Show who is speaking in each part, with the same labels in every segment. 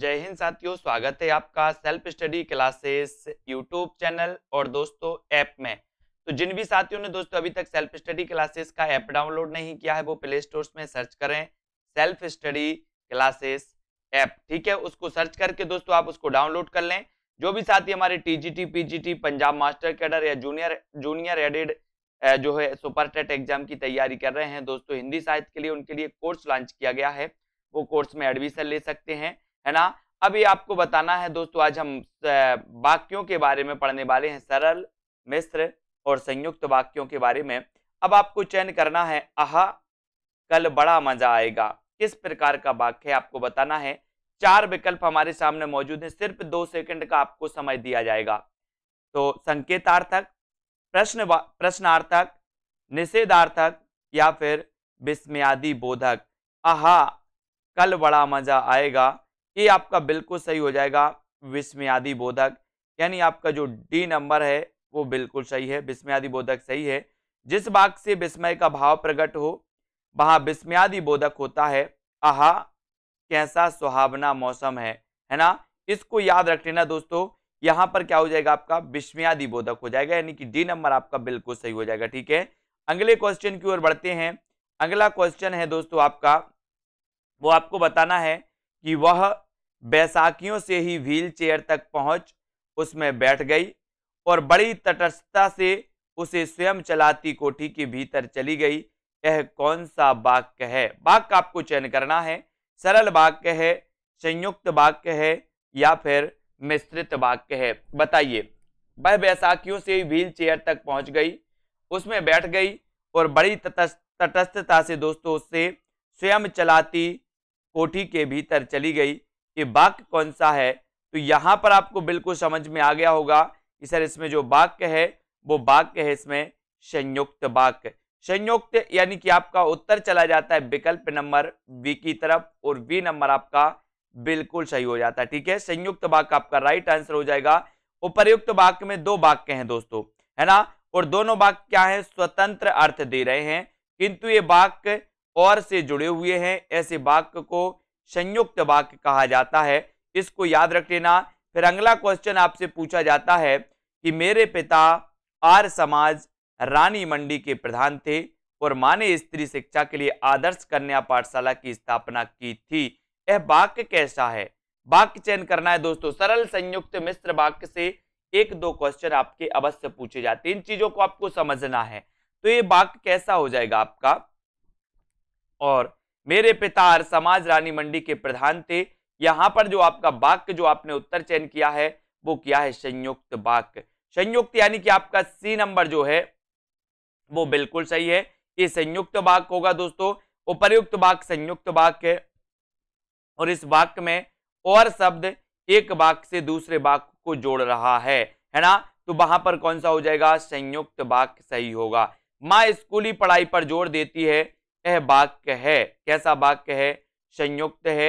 Speaker 1: जय हिंद साथियों स्वागत है आपका self study classes YouTube channel और दोस्तों ऐप में तो जिन भी साथियों ने दोस्तों अभी तक सेल्फ स्टडी क्लासेस का ऐप डाउनलोड नहीं किया है वो प्ले स्टोर में सर्च करें सेल्फ स्टडी क्लासेस ऐप ठीक है उसको सर्च करके दोस्तों आप उसको डाउनलोड कर लें जो भी साथी हमारे TGT PGT Punjab master cadre या जूनियर जूनियर एडेड जो है सुपर टेट एग्जाम की तैयारी कर रहे हैं दोस्तों हिंदी साहित्य के लिए उनके लिए कोर्स लॉन्च किया गया है वो कोर्स में एडमिशन ले सकते हैं है ना अभी आपको बताना है दोस्तों आज हम वाक्यों के बारे में पढ़ने वाले हैं सरल मिश्र और संयुक्त वाक्यों के बारे में अब आपको चयन करना है आह कल बड़ा मजा आएगा किस प्रकार का वाक्य आपको बताना है चार विकल्प हमारे सामने मौजूद हैं सिर्फ दो सेकंड का आपको समय दिया जाएगा तो संकेतार्थक प्रश्न प्रश्नार्थक निषेधार्थक या फिर विस्मयादि बोधक आह कल बड़ा मजा आएगा ये आपका बिल्कुल सही हो जाएगा विस्मयादि बोधक यानी आपका जो डी नंबर है वो बिल्कुल सही है विस्मयादि बोधक सही है जिस वाक से विस्मय का भाव प्रकट हो वहाँ विस्मयादि बोधक होता है आहा कैसा सुहावना मौसम है है ना इसको याद रख लेना दोस्तों यहाँ पर क्या हो जाएगा आपका विस्मयादि बोधक हो जाएगा यानी कि डी नंबर आपका बिल्कुल सही हो जाएगा ठीक है अगले क्वेश्चन की ओर बढ़ते हैं अगला क्वेश्चन है दोस्तों आपका वो आपको बताना है कि वह बैसाखियों से ही व्हील चेयर तक पहुंच उसमें बैठ गई और बड़ी तटस्थता से उसे स्वयं चलाती कोठी के भीतर चली गई यह कौन सा वाक्य है वाक्य आपको चयन करना है सरल वाक्य है संयुक्त वाक्य है या फिर मिश्रित वाक्य है बताइए वह बैसाखियों से व्हील चेयर तक पहुंच गई उसमें बैठ गई और बड़ी तटस्थता से दोस्तों उससे स्वयं चलाती कोठी के भीतर चली गई कि वाक्य कौन सा है तो यहाँ पर आपको बिल्कुल समझ में आ गया होगा कि सर इसमें जो वाक्य है वो वाक्य है इसमें संयुक्त वाक्य संयुक्त यानी कि आपका उत्तर चला जाता है विकल्प नंबर वी की तरफ और वी नंबर आपका बिल्कुल सही हो जाता है ठीक है संयुक्त वाक्य आपका राइट आंसर हो जाएगा उपर्युक्त वाक्य में दो वाक्य हैं दोस्तों है ना और दोनों वाक्य क्या हैं स्वतंत्र अर्थ दे रहे हैं किंतु ये वाक्य और से जुड़े हुए हैं ऐसे वाक्य को संयुक्त वाक्य कहा जाता है इसको याद रख लेना फिर अगला क्वेश्चन आपसे पूछा जाता है कि मेरे पिता आर समाज रानी मंडी के प्रधान थे और माने स्त्री शिक्षा के लिए आदर्श कन्या पाठशाला की स्थापना की थी यह वाक्य कैसा है वाक्य चयन करना है दोस्तों सरल संयुक्त मिश्र वाक्य से एक दो क्वेश्चन आपके अवश्य पूछे जाते हैं इन चीजों को आपको समझना है तो ये वाक्य कैसा हो जाएगा आपका और मेरे पिता समाज रानी मंडी के प्रधान थे यहाँ पर जो आपका वाक्य जो आपने उत्तर चयन किया है वो क्या है संयुक्त वाक्य संयुक्त यानी कि आपका सी नंबर जो है वो बिल्कुल सही है ये संयुक्त वाक्य होगा दोस्तों उपर्युक्त वाक्य संयुक्त वाक्य है और इस वाक्य में और शब्द एक वाक्य से दूसरे वाक्य को जोड़ रहा है है ना तो वहां पर कौन सा हो जाएगा संयुक्त वाक्य सही होगा माँ स्कूली पढ़ाई पर जोर देती है यह वाक्य है कैसा वाक्य है संयुक्त है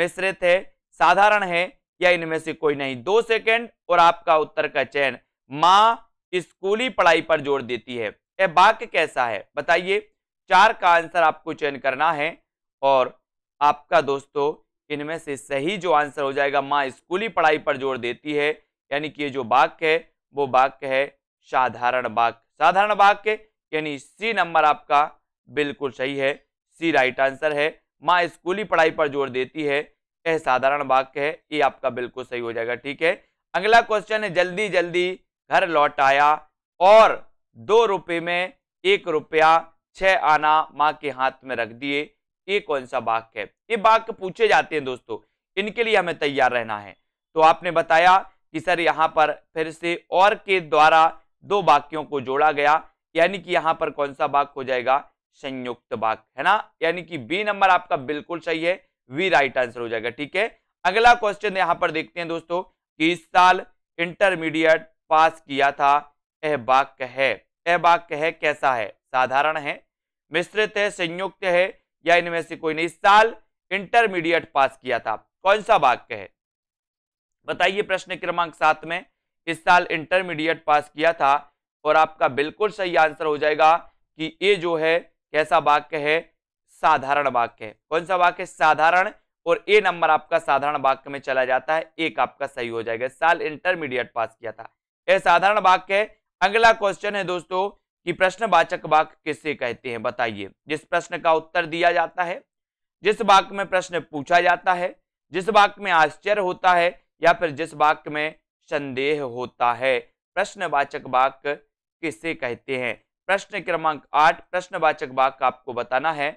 Speaker 1: मिश्रित है साधारण है या इनमें से कोई नहीं दो सेकंड और आपका उत्तर का चयन माँ स्कूली पढ़ाई पर जोर देती है यह वाक्य कैसा है बताइए चार का आंसर आपको चयन करना है और आपका दोस्तों इनमें से सही जो आंसर हो जाएगा माँ स्कूली पढ़ाई पर जोर देती है यानी कि ये जो वाक्य है वो वाक्य है साधारण वाक्य साधारण वाक्य यानी सी नंबर आपका बिल्कुल सही है सी राइट आंसर है माँ स्कूली पढ़ाई पर जोर देती है यह साधारण वाक्य है ये आपका बिल्कुल सही हो जाएगा ठीक है अगला क्वेश्चन है जल्दी जल्दी घर लौट आया और दो रुपये में एक रुपया छः आना माँ के हाथ में रख दिए ये कौन सा वाक्य है ये वाक्य पूछे जाते हैं दोस्तों इनके लिए हमें तैयार रहना है तो आपने बताया कि सर यहाँ पर फिर से और के द्वारा दो वाक्यों को जोड़ा गया यानी कि यहाँ पर कौन सा वाक्य हो जाएगा संयुक्त वाक है ना यानी कि बी नंबर आपका बिल्कुल सही है वी राइट आंसर हो जाएगा ठीक है अगला क्वेश्चन यहां पर देखते हैं दोस्तों कि इस साल इंटरमीडिएट पास किया था यह वाक्य है यह वाक्य है कैसा है साधारण है मिश्रित है संयुक्त है या इनमें से कोई नहीं इस साल इंटरमीडिएट पास किया था कौन सा वाक्य है बताइए प्रश्न क्रमांक सात में इस साल इंटरमीडिएट पास किया था और आपका बिल्कुल सही आंसर हो जाएगा कि ये जो है कैसा वाक्य है साधारण वाक्य है कौन सा वाक्य साधारण और ए नंबर आपका साधारण वाक्य में चला जाता है एक आपका सही हो जाएगा साल इंटरमीडिएट पास किया था यह साधारण वाक्य है अगला क्वेश्चन है दोस्तों कि प्रश्नवाचक वाक्य किसे कहते हैं बताइए जिस प्रश्न का उत्तर दिया जाता है जिस वाक्य में प्रश्न पूछा जाता है जिस वाक्य में आश्चर्य होता है या फिर जिस वाक्य में संदेह होता है प्रश्नवाचक वाक्य किसे कहते हैं प्रश्न क्रमांक आठ प्रश्नवाचक वाक्य आपको बताना है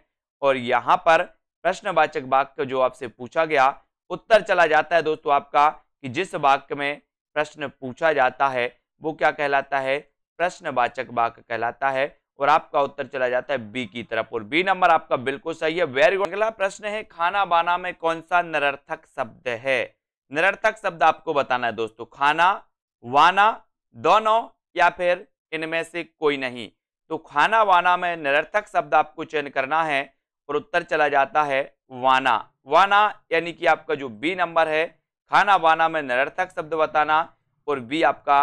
Speaker 1: और यहाँ पर प्रश्नवाचक वाक्य जो आपसे पूछा गया उत्तर चला जाता है दोस्तों आपका कि जिस वाक्य में प्रश्न पूछा जाता है वो क्या कहलाता है प्रश्नवाचक वाक्य कहलाता है और आपका उत्तर चला जाता है बी की तरफ और बी नंबर आपका बिल्कुल सही है वेरी गुड अगला प्रश्न है खाना बाना में कौन सा निरर्थक शब्द है निरर्थक शब्द आपको बताना है दोस्तों खाना वाना दोनों या फिर इनमें से कोई नहीं तो खाना वाना में निरर्थक शब्द आपको चयन करना है और उत्तर चला जाता है वाना वाना यानी कि आपका जो बी नंबर है खाना वाना में निरर्थक शब्द बताना और बी आपका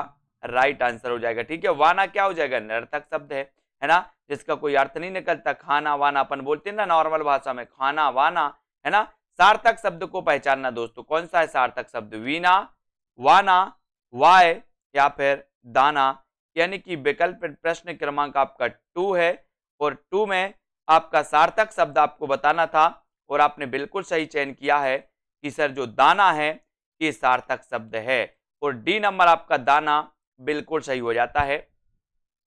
Speaker 1: राइट आंसर हो जाएगा ठीक है वाना क्या हो जाएगा निरर्थक शब्द है है ना जिसका कोई अर्थ नहीं निकलता खाना वाना अपन बोलते हैं ना नॉर्मल भाषा में खाना वाना है ना सार्थक शब्द को पहचानना दोस्तों कौन सा है सार्थक शब्द वीना वाना वाय या फिर दाना यानी कि विकल्प प्रश्न क्रमांक आपका टू है और टू में आपका सार्थक शब्द आपको बताना था और आपने बिल्कुल सही चयन किया है कि सर जो दाना है ये सार्थक शब्द है और डी नंबर आपका दाना बिल्कुल सही हो जाता है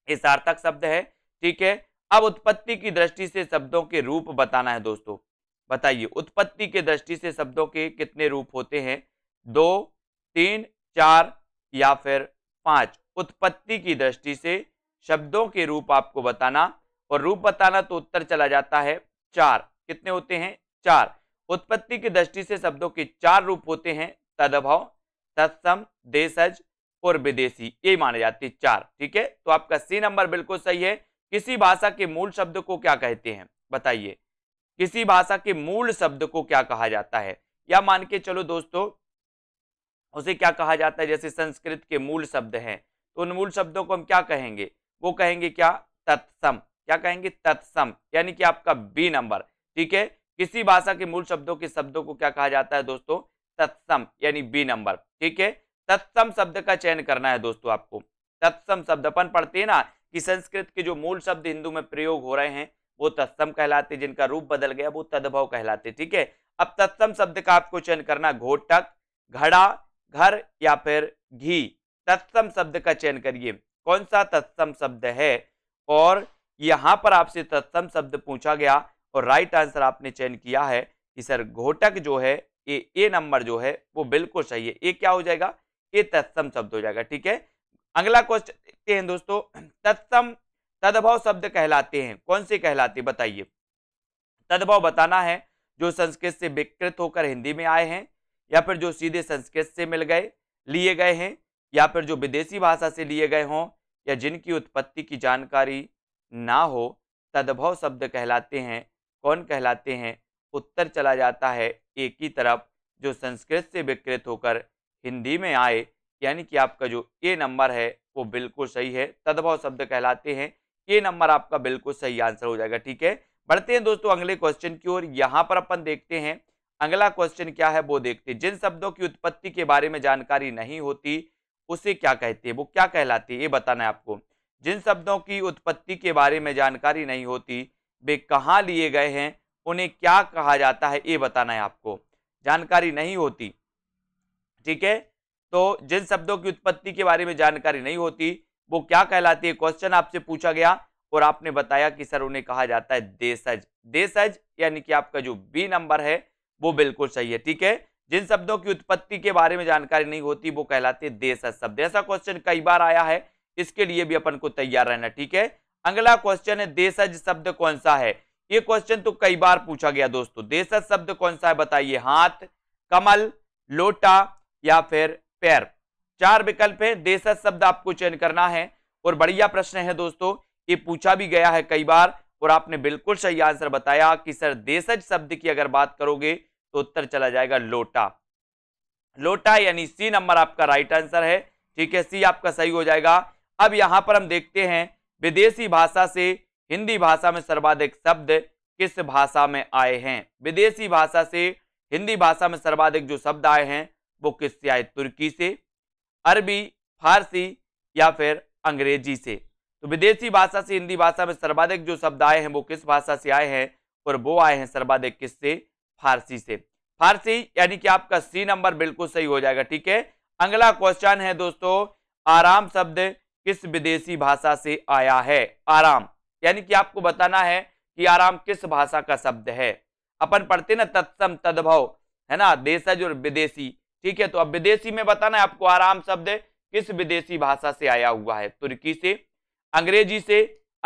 Speaker 1: ये सार्थक शब्द है ठीक है अब उत्पत्ति की दृष्टि से शब्दों के रूप बताना है दोस्तों बताइए उत्पत्ति के दृष्टि से शब्दों के कितने रूप होते हैं दो तीन चार या फिर पांच उत्पत्ति की दृष्टि से शब्दों के रूप आपको बताना और रूप बताना तो उत्तर चला जाता है चार कितने होते हैं चार उत्पत्ति की दृष्टि से शब्दों के चार रूप होते हैं तदभाव तत्सम देशज और विदेशी ये माने जाते हैं चार ठीक है तो आपका सी नंबर बिल्कुल सही है किसी भाषा के मूल शब्द को क्या कहते हैं बताइए किसी भाषा के मूल शब्द को क्या कहा जाता है या मान के चलो दोस्तों उसे क्या कहा जाता है जैसे संस्कृत के मूल शब्द हैं तो मूल शब्दों को हम क्या कहेंगे वो कहेंगे क्या तत्सम क्या कहेंगे तत्सम यानी कि आपका बी नंबर ठीक है किसी भाषा के मूल शब्दों के शब्दों को क्या कहा जाता है दोस्तों तत्सम यानी बी नंबर ठीक है तत्सम शब्द का चयन करना है दोस्तों आपको तत्सम शब्द अपन पढ़ते हैं ना कि संस्कृत के जो मूल शब्द हिंदू में प्रयोग हो रहे हैं वो तत्सम कहलाते जिनका रूप बदल गया वो तद्भव कहलाते ठीक है अब तत्सम शब्द का आपको चयन करना घोटक घड़ा घर या फिर घी तत्सम शब्द का चयन करिए कौन सा तत्सम शब्द है और यहाँ पर आपसे तत्सम शब्द पूछा गया और राइट आंसर आपने चयन किया है कि सर घोटक जो है ए ए नंबर जो है वो बिल्कुल सही है ए क्या हो जाएगा ए तत्सम शब्द हो जाएगा ठीक है अगला क्वेश्चन देखते हैं दोस्तों तत्सम तद्भव शब्द कहलाते हैं कौन से कहलाते बताइए तद्भव बताना है जो संस्कृत से विकृत होकर हिंदी में आए हैं या फिर जो सीधे संस्कृत से मिल गए लिए गए हैं या फिर जो विदेशी भाषा से लिए गए हों या जिनकी उत्पत्ति की जानकारी ना हो तद्भव शब्द कहलाते हैं कौन कहलाते हैं उत्तर चला जाता है एक ही तरफ जो संस्कृत से विकृत होकर हिंदी में आए यानी कि आपका जो ए नंबर है वो बिल्कुल सही है तद्भव शब्द कहलाते हैं ए नंबर आपका बिल्कुल सही आंसर हो जाएगा ठीक है बढ़ते हैं दोस्तों अगले क्वेश्चन की ओर यहाँ पर अपन देखते हैं अगला क्वेश्चन क्या है वो देखते हैं जिन शब्दों की उत्पत्ति के बारे में जानकारी नहीं होती उसे क्या कहते हैं वो क्या कहलाती है ये बताना है आपको जिन शब्दों की उत्पत्ति के बारे में जानकारी नहीं होती वे कहाँ लिए गए हैं उन्हें क्या कहा जाता है ये बताना है आपको जानकारी नहीं होती ठीक है तो जिन शब्दों की उत्पत्ति के बारे में जानकारी नहीं होती वो क्या कहलाती है क्वेश्चन आपसे पूछा गया और आपने बताया कि सर उन्हें कहा जाता है देशज देशज यानी कि आपका जो बी नंबर है वो बिल्कुल सही है ठीक है जिन शब्दों की उत्पत्ति के बारे में जानकारी नहीं होती वो कहलाते देश शब्द ऐसा क्वेश्चन कई बार आया है इसके लिए भी अपन को तैयार रहना ठीक है अगला क्वेश्चन है देशज शब्द कौन सा है ये क्वेश्चन तो कई बार पूछा गया दोस्तों देशज शब्द कौन सा है बताइए हाथ कमल लोटा या फिर पैर चार विकल्प है देशज शब्द आपको चयन करना है और बढ़िया प्रश्न है दोस्तों ये पूछा भी गया है कई बार और आपने बिल्कुल सही आंसर बताया कि सर देशज शब्द की अगर बात करोगे तो उत्तर चला जाएगा लोटा लोटा यानी सी नंबर आपका राइट आंसर है ठीक है सी आपका सही हो जाएगा अब यहाँ पर हम देखते हैं विदेशी भाषा से हिंदी भाषा में सर्वाधिक शब्द किस भाषा में आए हैं विदेशी भाषा से हिंदी भाषा में सर्वाधिक जो शब्द आए हैं वो किससे आए तुर्की से अरबी फारसी या फिर अंग्रेजी से तो विदेशी भाषा से हिंदी भाषा में सर्वाधिक जो शब्द आए हैं वो किस भाषा से आए हैं और वो आए हैं सर्वाधिक किससे फारसी से फारसी यानी कि आपका सी नंबर बिल्कुल सही हो जाएगा ठीक है अगला क्वेश्चन है दोस्तों आराम शब्द किस विदेशी भाषा से आया है आराम यानी कि आपको बताना है कि आराम किस भाषा का शब्द है अपन पढ़ते ना तत्सम तद्भव है ना देशज और विदेशी ठीक है तो अब विदेशी में बताना है आपको आराम शब्द किस विदेशी भाषा से आया हुआ है तुर्की से अंग्रेजी से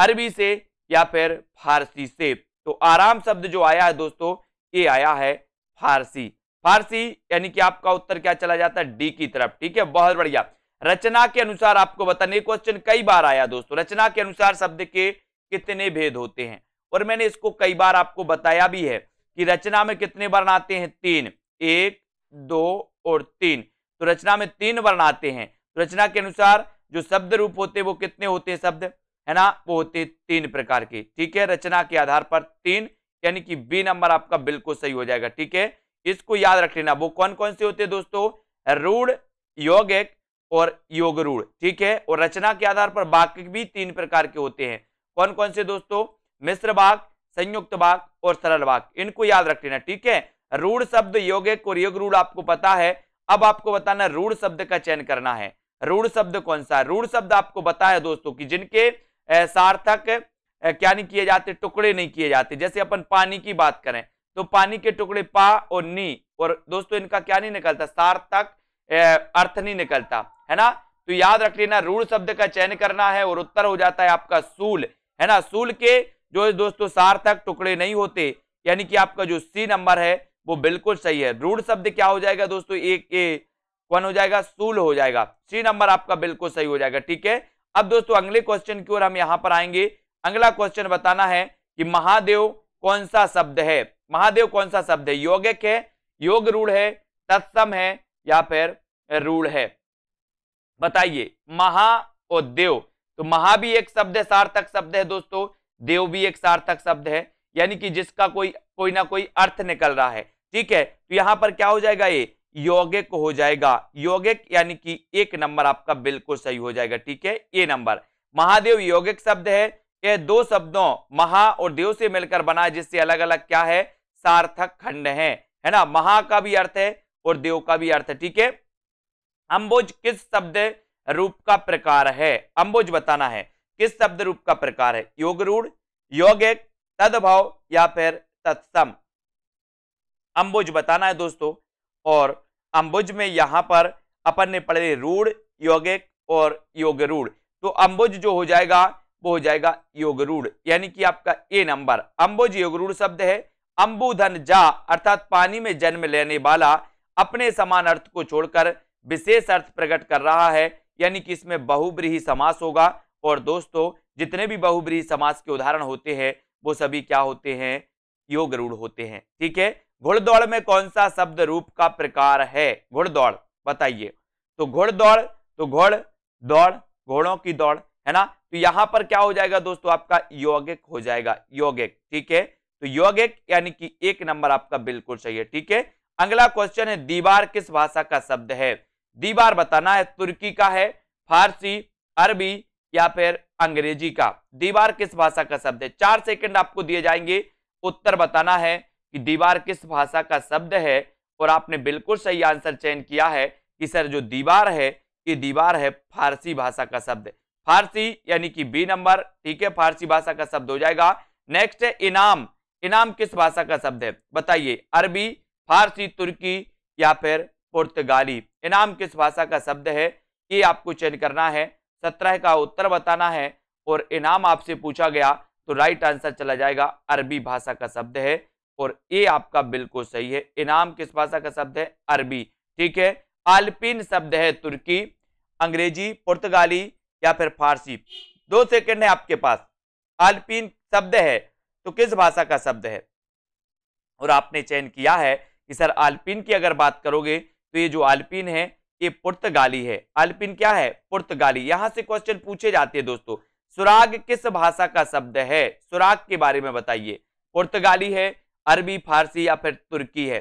Speaker 1: अरबी से या फिर फारसी से तो आराम शब्द जो आया है दोस्तों के आया है फारसी फारसी यानी कि आपका उत्तर क्या चला जाता है डी की तरफ ठीक है बहुत बढ़िया रचना के अनुसार आपको बताने क्वेश्चन कई बार आया दोस्तों रचना के अनुसार शब्द के कितने भेद होते हैं और मैंने इसको कई बार आपको बताया भी है कि रचना में कितने वर्ण आते हैं तीन एक दो और तीन तो रचना में तीन वर्ण आते हैं तो रचना के अनुसार जो शब्द रूप होते हैं वो कितने होते हैं शब्द है ना वो होते तीन प्रकार के ठीक है रचना के आधार पर तीन यानी कि बी नंबर आपका बिल्कुल सही हो जाएगा ठीक है इसको याद रख लेना वो कौन कौन से होते हैं दोस्तों रूढ़ योगिक और योग रूढ़ ठीक है और रचना के आधार पर वाक्य भी तीन प्रकार के होते हैं कौन कौन से दोस्तों मिश्र वाक संयुक्त वाक और सरल वाक इनको याद रख लेना ठीक है रूढ़ शब्द योगिक और योग रूढ़ आपको पता है अब आपको बताना रूढ़ शब्द का चयन करना है रूढ़ शब्द कौन सा रूढ़ शब्द आपको बताया दोस्तों कि जिनके सार्थक क्या नहीं किए जाते टुकड़े नहीं किए जाते जैसे अपन पानी की बात करें तो पानी के टुकड़े पा और नी और दोस्तों इनका क्या नहीं निकलता सार्थक अर्थ नहीं निकलता है ना तो याद रख लेना रूढ़ शब्द का चयन करना है और उत्तर हो जाता है आपका सूल है ना सूल के जो दोस्तों सार्थक टुकड़े नहीं होते यानी कि आपका जो सी नंबर है वो बिल्कुल सही है रूढ़ शब्द क्या हो जाएगा दोस्तों एक ए कौन हो जाएगा सूल हो जाएगा सी नंबर आपका बिल्कुल सही हो जाएगा ठीक है अब दोस्तों अगले क्वेश्चन की ओर हम यहाँ पर आएंगे अगला क्वेश्चन बताना है कि महादेव कौन सा शब्द है महादेव कौन सा शब्द है योगिक है योग रूढ़ है तत्सम है या फिर रूढ़ है बताइए महा और देव तो महा भी एक शब्द है सार्थक शब्द है दोस्तों देव भी एक सार्थक शब्द है यानी कि जिसका कोई कोई ना कोई अर्थ निकल रहा है ठीक है तो यहां पर क्या हो जाएगा ये यौगिक हो जाएगा यौगिक यानी कि एक नंबर आपका बिल्कुल सही हो जाएगा ठीक है ये नंबर महादेव यौगिक शब्द है यह दो शब्दों महा और देव से मिलकर बना जिससे अलग अलग क्या है सार्थक खंड है है ना महा का भी अर्थ है और देव का भी अर्थ है ठीक है अंबुज किस शब्द रूप का प्रकार है अंबुज बताना है किस शब्द रूप का प्रकार है योग रूढ़ योगिक तदभाव या फिर तत्सम अंबुज बताना है दोस्तों और अंबुज में यहां पर अपन ने पढ़े रूढ़ योगिक और योग रूढ़ तो अंबुज जो हो जाएगा वो हो जाएगा योगरूढ़ यानी कि आपका ए नंबर अंबुज योगरूढ़ शब्द है अंबुधन जा अर्थात पानी में जन्म लेने वाला अपने समान अर्थ को छोड़कर विशेष अर्थ प्रकट कर रहा है यानी कि इसमें बहुब्रीही समास होगा और दोस्तों जितने भी बहुब्रीही समास के उदाहरण होते हैं वो सभी क्या होते हैं योगरूढ़ होते हैं ठीक है घुड़दौड़ में कौन सा शब्द रूप का प्रकार है घुड़दौड़ बताइए तो घुड़दौड़ तो घोड़ दौड़ घोड़ों की दौड़ है ना तो यहां पर क्या हो जाएगा दोस्तों आपका यौगिक हो जाएगा यौगिक ठीक है तो यौगिक यानी कि एक नंबर आपका बिल्कुल सही है ठीक है अगला क्वेश्चन है दीवार किस भाषा का शब्द है दीवार बताना है तुर्की का है फारसी अरबी या फिर अंग्रेजी का दीवार किस भाषा का शब्द है चार सेकंड आपको दिए जाएंगे उत्तर बताना है कि दीवार किस भाषा का शब्द है और आपने बिल्कुल सही आंसर चयन किया है कि सर जो दीवार है ये दीवार है फारसी भाषा का शब्द फारसी यानी कि बी नंबर ठीक है फारसी भाषा का शब्द हो जाएगा नेक्स्ट है इनाम इनाम किस भाषा का शब्द है बताइए अरबी फारसी तुर्की या फिर पुर्तगाली इनाम किस भाषा का शब्द है ये आपको चयन करना है सत्रह का उत्तर बताना है और इनाम आपसे पूछा गया तो राइट आंसर चला जाएगा अरबी भाषा का शब्द है और ये आपका बिल्कुल सही है इनाम किस भाषा का शब्द है अरबी ठीक है आलपिन शब्द है तुर्की अंग्रेजी पुर्तगाली या फिर फारसी दो सेकंड है आपके पास आलपीन शब्द है तो किस भाषा का शब्द है और आपने चयन किया है कि सर आलपीन की अगर बात करोगे तो ये जो आलपीन है ये पुर्तगाली है आलपीन क्या है पुर्तगाली यहां से क्वेश्चन पूछे जाते हैं दोस्तों सुराग किस भाषा का शब्द है सुराग के बारे में बताइए पुर्तगाली है अरबी फारसी या फिर तुर्की है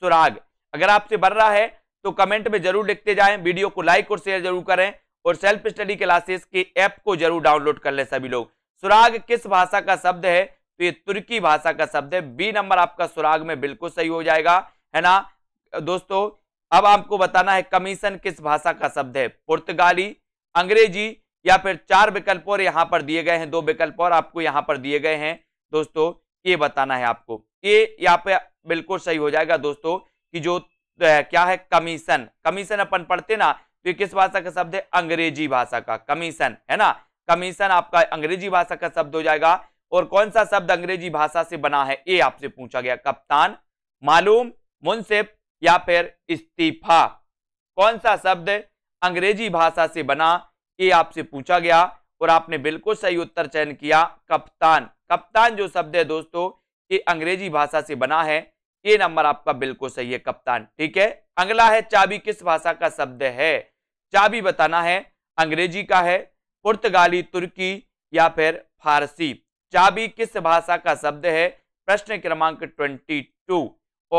Speaker 1: सुराग अगर आपसे बढ़ रहा है तो कमेंट में जरूर लिखते जाएं वीडियो को लाइक और शेयर जरूर करें और सेल्फ स्टडी क्लासेस के ऐप को जरूर डाउनलोड कर लें सभी लोग सुराग किस भाषा का शब्द है तो ये तुर्की भाषा का शब्द है बी नंबर आपका सुराग में बिल्कुल सही हो जाएगा है ना दोस्तों अब आपको बताना है कमीशन किस भाषा का शब्द है पुर्तगाली अंग्रेजी या फिर चार विकल्प और यहाँ पर दिए गए हैं दो विकल्प और आपको यहाँ पर दिए गए हैं दोस्तों ये बताना है आपको ये यहाँ पे बिल्कुल सही हो जाएगा दोस्तों कि जो तो है, क्या है कमीशन कमीशन अपन पढ़ते ना तो किस भाषा का शब्द है अंग्रेजी भाषा का कमीशन है ना कमीशन आपका अंग्रेजी भाषा का शब्द हो जाएगा और कौन सा शब्द अंग्रेजी भाषा से बना है ये आपसे पूछा गया कप्तान मालूम मुंसिफ या फिर इस्तीफा कौन सा शब्द अंग्रेजी भाषा से बना ये आपसे पूछा गया और आपने बिल्कुल सही उत्तर चयन किया कप्तान कप्तान जो शब्द है दोस्तों ये अंग्रेजी भाषा से बना है ये नंबर आपका बिल्कुल सही है कप्तान ठीक है अगला है चाबी किस भाषा का शब्द है चाबी बताना है अंग्रेजी का है पुर्तगाली तुर्की या फिर फारसी चाबी किस भाषा का शब्द है प्रश्न क्रमांक ट्वेंटी टू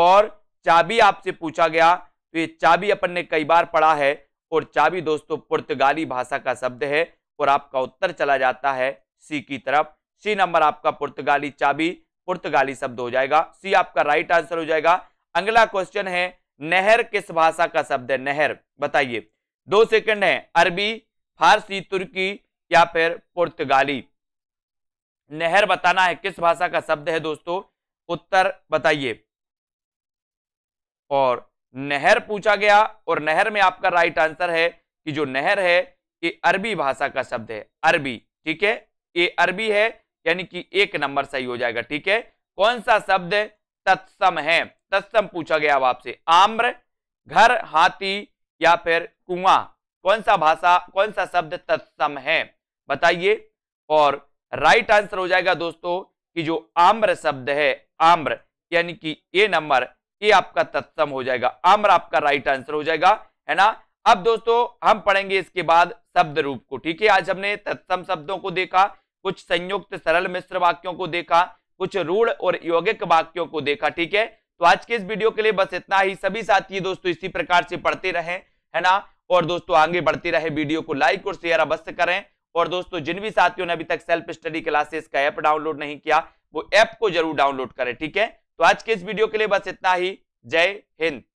Speaker 1: और चाबी आपसे पूछा गया तो ये चाबी अपन ने कई बार पढ़ा है और चाबी दोस्तों पुर्तगाली भाषा का शब्द है और आपका उत्तर चला जाता है सी की तरफ सी नंबर आपका पुर्तगाली चाबी पुर्तगाली शब्द हो जाएगा सी आपका राइट आंसर हो जाएगा अगला क्वेश्चन है नहर किस भाषा का शब्द है नहर बताइए दो सेकंड है अरबी फारसी तुर्की या फिर पुर्तगाली नहर बताना है किस भाषा का शब्द है दोस्तों उत्तर बताइए और नहर पूछा गया और नहर में आपका राइट आंसर है कि जो नहर है ये अरबी भाषा का शब्द है अरबी ठीक है ये अरबी है यानी कि एक नंबर सही हो जाएगा ठीक है कौन सा शब्द तत्सम है तत्सम पूछा गया अब आपसे आम्र घर हाथी या फिर कुआ कौन सा भाषा कौन सा शब्द तत्सम है बताइए और राइट आंसर हो जाएगा दोस्तों कि जो आम्र शब्द है आम्र यानी कि ए नंबर ये आपका तत्सम हो जाएगा आम्र आपका राइट आंसर हो जाएगा है ना अब दोस्तों हम पढ़ेंगे इसके बाद शब्द रूप को ठीक है आज हमने तत्सम शब्दों को देखा कुछ संयुक्त सरल मिश्र वाक्यों को देखा कुछ रूढ़ और यौगिक वाक्यों को देखा ठीक है तो आज के इस वीडियो के लिए बस इतना ही सभी साथी दोस्तों इसी प्रकार से पढ़ते रहे है ना और दोस्तों आगे बढ़ते रहे वीडियो को लाइक और शेयर अवश्य करें और दोस्तों जिन भी साथियों ने अभी तक सेल्फ स्टडी क्लासेस का ऐप डाउनलोड नहीं किया वो ऐप को जरूर डाउनलोड करें ठीक है तो आज के इस वीडियो के लिए बस इतना ही जय हिंद